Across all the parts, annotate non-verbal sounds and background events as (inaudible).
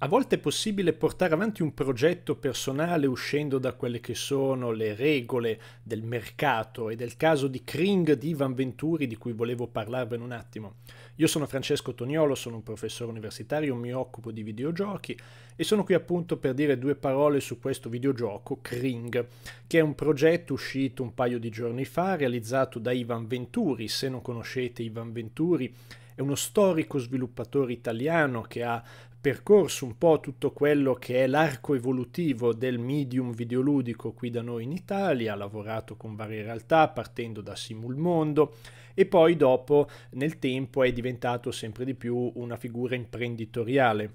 A volte è possibile portare avanti un progetto personale uscendo da quelle che sono le regole del mercato ed è il caso di Kring di Ivan Venturi di cui volevo parlarvene un attimo. Io sono Francesco Toniolo, sono un professore universitario, mi occupo di videogiochi e sono qui appunto per dire due parole su questo videogioco Kring, che è un progetto uscito un paio di giorni fa realizzato da Ivan Venturi. Se non conoscete Ivan Venturi è uno storico sviluppatore italiano che ha percorso un po' tutto quello che è l'arco evolutivo del medium videoludico qui da noi in Italia, ha lavorato con varie realtà partendo da Simulmondo e poi dopo nel tempo è diventato sempre di più una figura imprenditoriale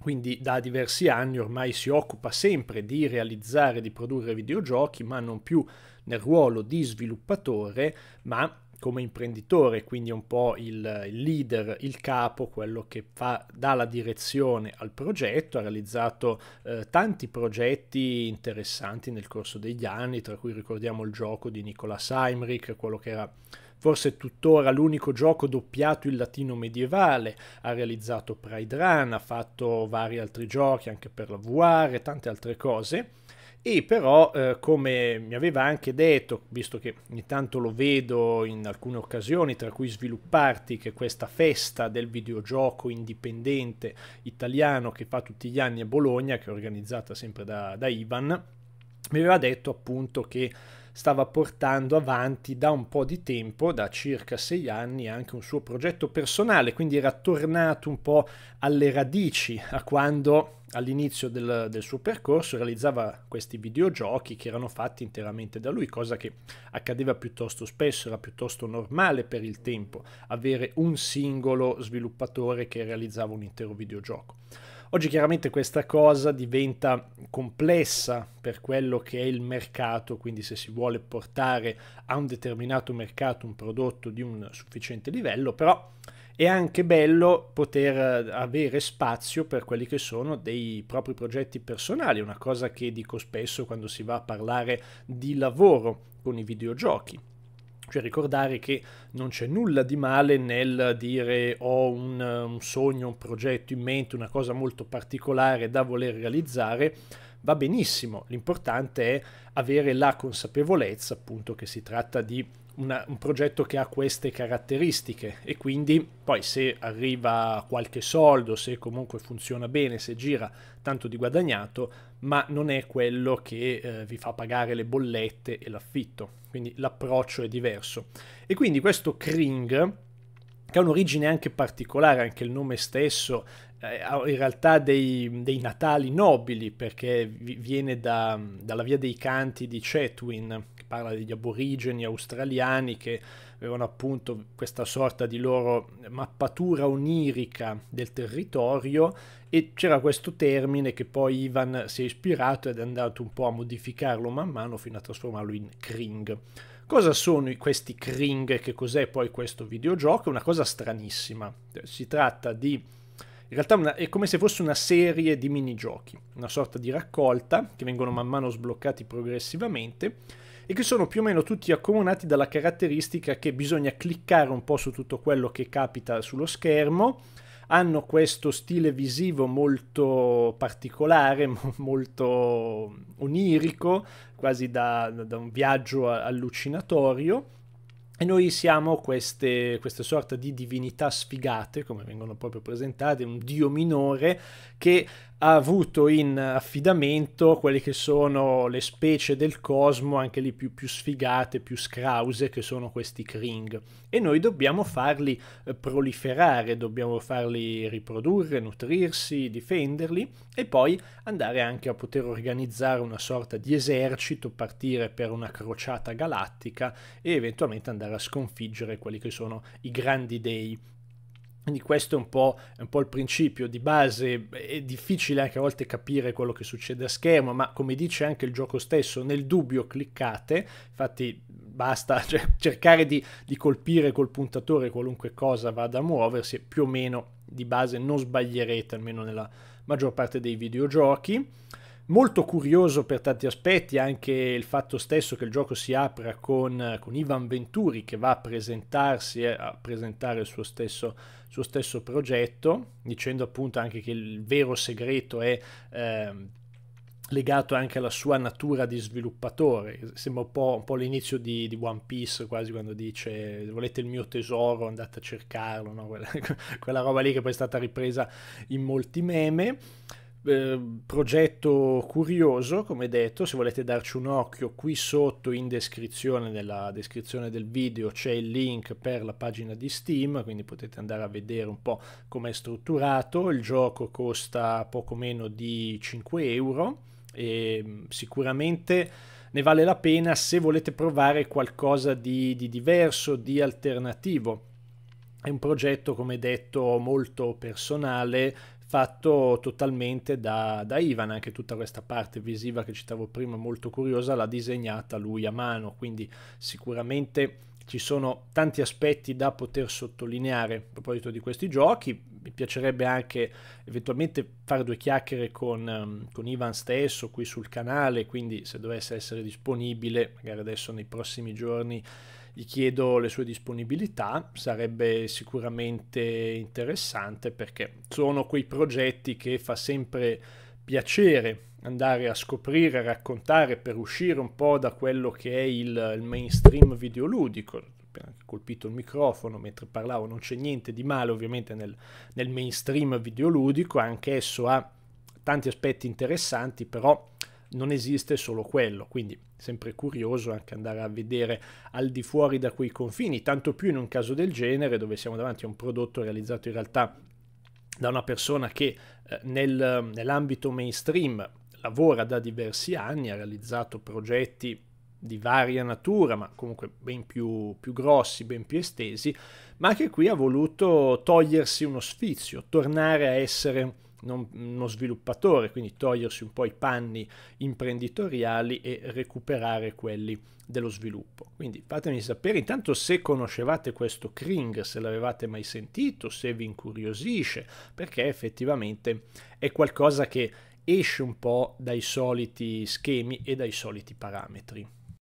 quindi da diversi anni ormai si occupa sempre di realizzare, di produrre videogiochi, ma non più nel ruolo di sviluppatore, ma come imprenditore, quindi un po' il, leader, il capo, quello che fa, dà la direzione al progetto, ha realizzato eh, tanti progetti interessanti nel corso degli anni, tra cui ricordiamo il gioco di Nicola Heimrich, quello che era forse tuttora l'unico gioco doppiato in latino medievale, ha realizzato Pride Run, ha fatto vari altri giochi anche per la VR e tante altre cose e però eh, come mi aveva anche detto, visto che ogni tanto lo vedo in alcune occasioni, tra cui svilupparti, che questa festa del videogioco indipendente italiano che fa tutti gli anni a Bologna, che è organizzata sempre da, da Ivan, mi aveva detto appunto che stava portando avanti da un po' di tempo, da circa sei anni, anche un suo progetto personale, quindi era tornato un po' alle radici, a quando all'inizio del, del, suo percorso realizzava questi videogiochi che erano fatti interamente da lui, cosa che accadeva piuttosto spesso, era piuttosto normale per il tempo avere un singolo sviluppatore che realizzava un intero videogioco. Oggi chiaramente questa cosa diventa complessa per quello che è il mercato, quindi se si vuole portare a un determinato mercato un prodotto di un sufficiente livello, però è anche bello poter eh, avere spazio per quelli che sono dei propri progetti personali, una cosa che dico spesso quando si va a parlare di lavoro con i videogiochi cioè ricordare che non c'è nulla di male nel dire ho un, un sogno, un progetto in mente, una cosa molto particolare da voler realizzare, va benissimo, l'importante è avere la consapevolezza appunto che si tratta di una, un progetto che ha queste caratteristiche e quindi poi se arriva qualche soldo, se comunque funziona bene, se gira tanto di guadagnato, ma non è quello che eh, vi fa pagare le bollette e l'affitto, quindi l'approccio è diverso. E quindi questo Kring, che ha un'origine anche particolare, anche il nome stesso, eh, in realtà dei, dei, natali nobili perché viene da, dalla via dei canti di Chetwin parla degli aborigeni australiani che avevano appunto questa sorta di loro mappatura onirica del territorio e c'era questo termine che poi Ivan si è ispirato ed è andato un po' a modificarlo man mano fino a trasformarlo in Kring. Cosa sono questi Kring? Che cos'è poi questo videogioco? È una cosa stranissima. Si tratta di in realtà una, è come se fosse una serie di minigiochi, una sorta di raccolta che vengono man mano sbloccati progressivamente e che sono più o meno tutti accomunati dalla caratteristica che bisogna cliccare un po' su tutto quello che capita sullo schermo, hanno questo stile visivo molto particolare, (laughs) molto onirico, quasi da, da un viaggio allucinatorio e noi siamo queste, queste sorte di divinità sfigate, come vengono proprio presentate, un dio minore che ha avuto in affidamento quelle che sono le specie del cosmo, anche lì più, più sfigate, più scrause, che sono questi Kring. E noi dobbiamo farli eh, proliferare, dobbiamo farli riprodurre, nutrirsi, difenderli e poi andare anche a poter organizzare una sorta di esercito, partire per una crociata galattica e eventualmente andare andare a sconfiggere quelli che sono i grandi dei quindi questo è un, è un, po', il principio di base, è difficile anche a volte capire quello che succede a schermo, ma come dice anche il gioco stesso, nel dubbio cliccate, infatti basta (laughs) cioè, cercare di, di, colpire col puntatore qualunque cosa vada a muoversi, più o meno di base non sbaglierete, almeno nella maggior parte dei videogiochi molto curioso per tanti aspetti, anche il fatto stesso che il gioco si apra con, eh, con Ivan Venturi che va a presentarsi e eh, a presentare il suo stesso, suo stesso progetto, dicendo appunto anche che il vero segreto è... Ehm, legato anche alla sua natura di sviluppatore. Sembra un po', po l'inizio di, di, One Piece, quasi quando dice volete il mio tesoro, andate a cercarlo, no? (laughs) quella, quella, roba lì che poi è stata ripresa in molti meme. Ehm, progetto curioso, come detto, se volete darci un occhio qui sotto in descrizione, nella descrizione del video c'è il link per la pagina di Steam, quindi potete andare a vedere un po' com'è strutturato, il gioco costa poco meno di 5 euro e mm, sicuramente ne vale la pena se volete provare qualcosa di, di diverso, di alternativo. È un progetto, come detto, molto personale, fatto totalmente da, da, Ivan, anche tutta questa parte visiva che citavo prima, molto curiosa, l'ha disegnata lui a mano, quindi sicuramente ci sono tanti aspetti da poter sottolineare a proposito di questi giochi, mi piacerebbe anche eventualmente fare due chiacchiere con, ehm, con Ivan stesso qui sul canale, quindi se dovesse essere disponibile, magari adesso nei prossimi giorni gli chiedo le sue disponibilità, sarebbe sicuramente interessante perché sono quei progetti che fa sempre piacere andare a scoprire, a raccontare per uscire un po' da quello che è il, il mainstream videoludico. Anche colpito il microfono mentre parlavo, non c'è niente di male ovviamente nel, nel mainstream videoludico, anche esso ha tanti aspetti interessanti, però non esiste solo quello, quindi sempre curioso anche andare a vedere al di fuori da quei confini, tanto più in un caso del genere dove siamo davanti a un prodotto realizzato in realtà da una persona che eh, nel, nell'ambito mainstream lavora da diversi anni, ha realizzato progetti di varia natura, ma comunque ben più, più, grossi, ben più estesi, ma che qui ha voluto togliersi uno sfizio, tornare a essere non, uno sviluppatore, quindi togliersi un po' i panni imprenditoriali e recuperare quelli dello sviluppo. Quindi fatemi sapere intanto se conoscevate questo Kring, se l'avevate mai sentito, se vi incuriosisce, perché effettivamente è qualcosa che esce un po' dai soliti schemi e dai soliti parametri.